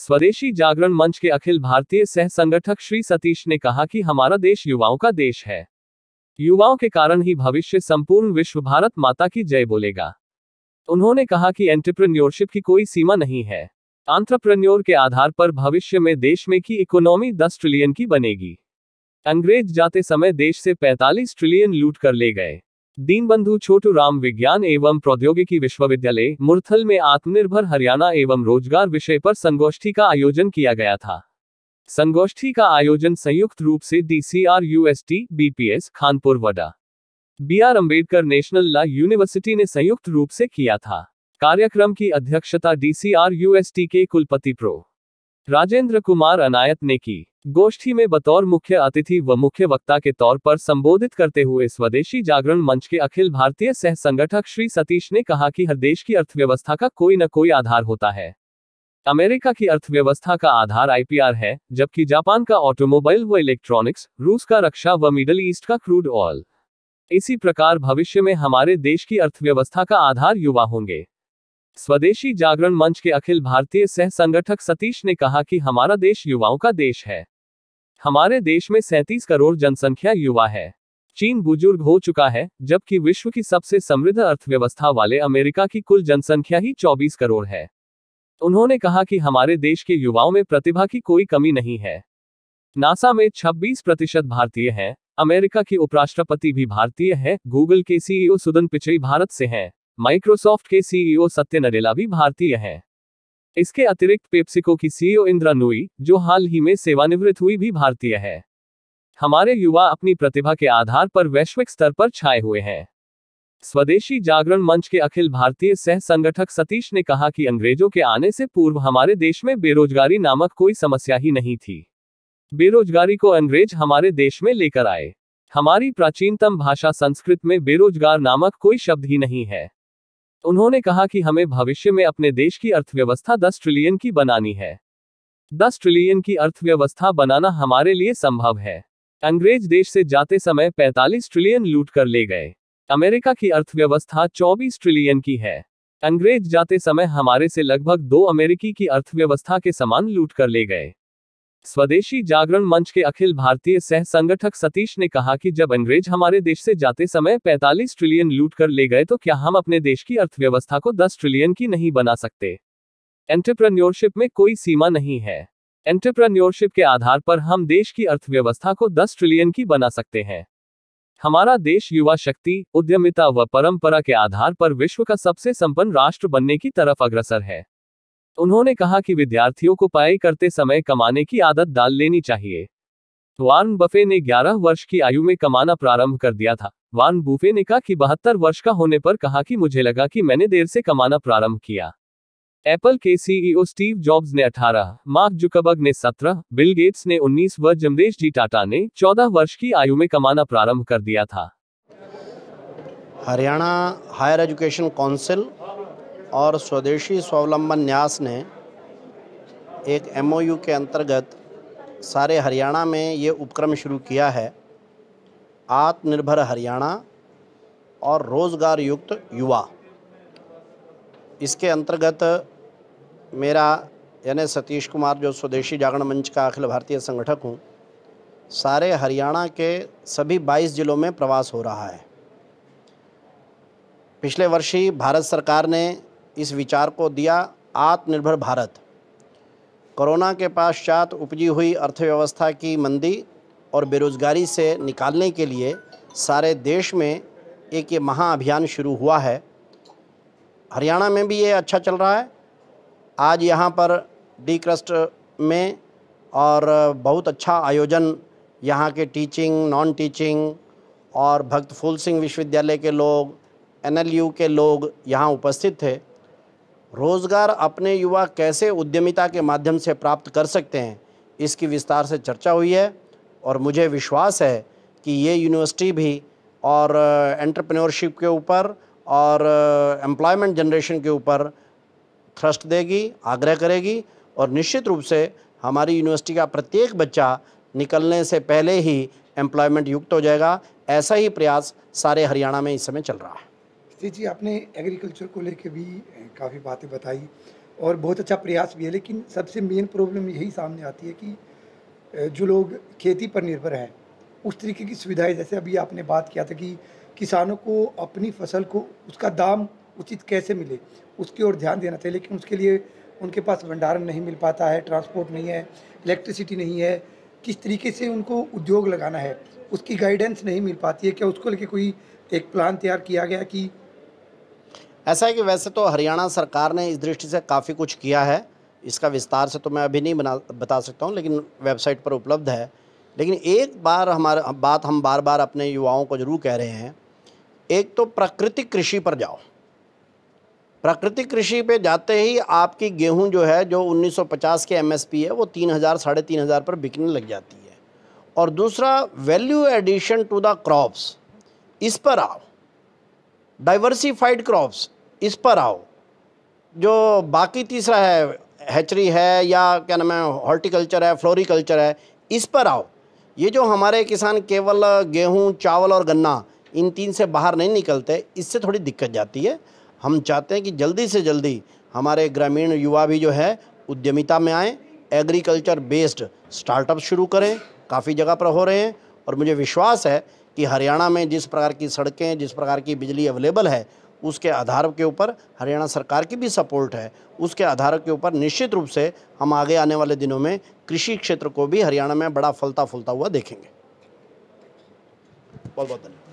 स्वदेशी जागरण मंच के अखिल भारतीय सह संगठक श्री सतीश ने कहा कि हमारा देश युवाओं का देश है युवाओं के कारण ही भविष्य संपूर्ण विश्व भारत माता की जय बोलेगा उन्होंने कहा कि एंटरप्रेन्योरशिप की कोई सीमा नहीं है आंट्रप्रन्योर के आधार पर भविष्य में देश में की इकोनॉमी 10 ट्रिलियन की बनेगी अंग्रेज जाते समय देश से 45 ट्रिलियन लूट कर ले गए दीनबंधु छोटू राम विज्ञान एवं प्रौद्योगिकी विश्वविद्यालय मुरथल में आत्मनिर्भर हरियाणा एवं रोजगार विषय पर संगोष्ठी का आयोजन किया गया था संगोष्ठी का आयोजन संयुक्त रूप से डीसीआर यूएसटी बीपीएस खानपुर वडा B R Ambedkar National Law University ने संयुक्त रूप से किया था कार्यक्रम की अध्यक्षता डीसीआर यूएसटी के कुलपति प्रो राजेंद्र कुमार अनायत ने की गोष्ठी में बतौर मुख्य अतिथि व मुख्य वक्ता के तौर पर संबोधित करते हुए स्वदेशी जागरण मंच के अखिल भारतीय सह संगठक श्री सतीश ने कहा कि हर देश की अर्थव्यवस्था का कोई न कोई आधार होता है अमेरिका की अर्थव्यवस्था का आधार आईपीआर है जबकि जापान का ऑटोमोबाइल व इलेक्ट्रॉनिक्स रूस का रक्षा व मिडल ईस्ट का क्रूड ऑयल इसी प्रकार भविष्य में हमारे देश की अर्थव्यवस्था का आधार युवा होंगे स्वदेशी जागरण मंच के अखिल भारतीय सह संगठक सतीश ने कहा कि हमारा देश युवाओं का देश है हमारे देश में 37 करोड़ जनसंख्या युवा है चीन बुजुर्ग हो चुका है जबकि विश्व की सबसे समृद्ध अर्थव्यवस्था वाले अमेरिका की कुल जनसंख्या ही 24 करोड़ है उन्होंने कहा कि हमारे देश के युवाओं में प्रतिभा की कोई कमी नहीं है नासा में 26 प्रतिशत भारतीय हैं अमेरिका के उपराष्ट्रपति भी भारतीय हैं गूगल के सीईओ सुदन पिचई भारत से हैं माइक्रोसॉफ्ट के सीईओ e सत्य नडेला भी भारतीय हैं इसके अतिरिक्त पेप्सिको की सीईओ e इंद्रा नुई जो हाल ही में सेवानिवृत्त हुई भी भारतीय है हमारे युवा अपनी प्रतिभा के आधार पर वैश्विक स्तर पर छाए हुए हैं स्वदेशी जागरण मंच के अखिल भारतीय सह संगठक सतीश ने कहा कि अंग्रेजों के आने से पूर्व हमारे देश में बेरोजगारी नामक कोई समस्या ही नहीं थी बेरोजगारी को अंग्रेज हमारे देश में लेकर आए हमारी प्राचीनतम भाषा संस्कृत में बेरोजगार नामक कोई शब्द ही नहीं है तो उन्होंने कहा कि हमें भविष्य में अपने देश की अर्थव्यवस्था 10 ट्रिलियन की बनानी है 10 ट्रिलियन की अर्थव्यवस्था बनाना हमारे लिए संभव है अंग्रेज देश से जाते समय 45 ट्रिलियन लूट कर ले गए अमेरिका की अर्थव्यवस्था 24 ट्रिलियन की है अंग्रेज जाते समय हमारे से लगभग दो अमेरिकी की अर्थव्यवस्था के समान लूट कर ले गए स्वदेशी जागरण मंच के अखिल भारतीय सह संगठक सतीश ने कहा कि जब अंग्रेज हमारे देश से जाते समय 45 ट्रिलियन लूट कर ले गए तो क्या हम अपने देश की अर्थव्यवस्था को 10 ट्रिलियन की नहीं बना सकते एंटरप्रेन्योरशिप में कोई सीमा नहीं है एंटरप्रेन्योरशिप के आधार पर हम देश की अर्थव्यवस्था को दस ट्रिलियन की बना सकते हैं हमारा देश युवा शक्ति उद्यमिता व परंपरा के आधार पर विश्व का सबसे संपन्न राष्ट्र बनने की तरफ अग्रसर है तो उन्होंने कहा कि विद्यार्थियों को पाए करते समय कमाने की आदत डाल लेनी चाहिए वार्न बफे ने 11 वर्ष की आयु में कमाना प्रारंभ कर दिया था वान बुफे ने कहा कि बहत्तर वर्ष का होने पर कहा कि मुझे लगा कि मैंने देर से कमाना प्रारंभ किया एप्पल के सीईओ स्टीव जॉब्स ने 18, मार्क जुकबर्ग ने 17, बिल गेट्स ने 19 व जमरेश जी टाटा ने 14 वर्ष की आयु में कमाना प्रारंभ कर दिया था हरियाणा हायर एजुकेशन काउंसिल और स्वदेशी स्वावलंबन न्यास ने एक एमओयू के अंतर्गत सारे हरियाणा में ये उपक्रम शुरू किया है आत्मनिर्भर हरियाणा और रोज़गार युक्त युवा इसके अंतर्गत मेरा यानी सतीश कुमार जो स्वदेशी जागरण मंच का अखिल भारतीय संगठक हूँ सारे हरियाणा के सभी 22 ज़िलों में प्रवास हो रहा है पिछले वर्ष ही भारत सरकार ने इस विचार को दिया आत्मनिर्भर भारत कोरोना के पश्चात उपजी हुई अर्थव्यवस्था की मंदी और बेरोज़गारी से निकालने के लिए सारे देश में एक ये महाअभियान शुरू हुआ है हरियाणा में भी ये अच्छा चल रहा है आज यहाँ पर डी क्रस्ट में और बहुत अच्छा आयोजन यहाँ के टीचिंग नॉन टीचिंग और भक्त फूल सिंह विश्वविद्यालय के लोग एनएलयू के लोग यहाँ उपस्थित थे रोजगार अपने युवा कैसे उद्यमिता के माध्यम से प्राप्त कर सकते हैं इसकी विस्तार से चर्चा हुई है और मुझे विश्वास है कि ये यूनिवर्सिटी भी और एंटरप्रेन्योरशिप के ऊपर और एम्प्लॉयमेंट जनरेशन के ऊपर थ्रस्ट देगी आग्रह करेगी और निश्चित रूप से हमारी यूनिवर्सिटी का प्रत्येक बच्चा निकलने से पहले ही एम्प्लॉयमेंट युक्त हो जाएगा ऐसा ही प्रयास सारे हरियाणा में इस समय चल रहा है जी जी आपने एग्रीकल्चर को लेके भी काफ़ी बातें बताई और बहुत अच्छा प्रयास भी है लेकिन सबसे मेन प्रॉब्लम यही सामने आती है कि जो लोग खेती पर निर्भर हैं उस तरीके की सुविधाएं जैसे अभी आपने बात किया था कि किसानों को अपनी फसल को उसका दाम उचित कैसे मिले उसकी ओर ध्यान देना चाहिए लेकिन उसके लिए उनके पास भंडारण नहीं मिल पाता है ट्रांसपोर्ट नहीं है इलेक्ट्रिसिटी नहीं है किस तरीके से उनको उद्योग लगाना है उसकी गाइडेंस नहीं मिल पाती है क्या उसको लेके कोई एक प्लान तैयार किया गया कि ऐसा है कि वैसे तो हरियाणा सरकार ने इस दृष्टि से काफ़ी कुछ किया है इसका विस्तार से तो मैं अभी नहीं बना बता सकता हूँ लेकिन वेबसाइट पर उपलब्ध है लेकिन एक बार हमारा बात हम बार बार अपने युवाओं को जरूर कह रहे हैं एक तो प्राकृतिक कृषि पर जाओ प्राकृतिक कृषि पे जाते ही आपकी गेहूं जो है जो 1950 के एमएसपी है वो तीन हज़ार साढ़े तीन हज़ार पर बिकने लग जाती है और दूसरा value addition to the crops इस पर आओ डाइवर्सिफाइड क्रॉप्स इस पर आओ जो बाकी तीसरा है हैचरी है या क्या नाम है हॉर्टिकल्चर है फ्लोरिकल्चर है इस पर आओ ये जो हमारे किसान केवल गेहूँ चावल और गन्ना इन तीन से बाहर नहीं निकलते इससे थोड़ी दिक्कत जाती है हम चाहते हैं कि जल्दी से जल्दी हमारे ग्रामीण युवा भी जो है उद्यमिता में आएँ एग्रीकल्चर बेस्ड स्टार्टअप शुरू करें काफ़ी जगह पर हो रहे हैं और मुझे विश्वास है कि हरियाणा में जिस प्रकार की सड़कें जिस प्रकार की बिजली अवेलेबल है उसके आधार के ऊपर हरियाणा सरकार की भी सपोर्ट है उसके आधार के ऊपर निश्चित रूप से हम आगे आने वाले दिनों में कृषि क्षेत्र को भी हरियाणा में बड़ा फलता फूलता हुआ देखेंगे बहुत बहुत धन्यवाद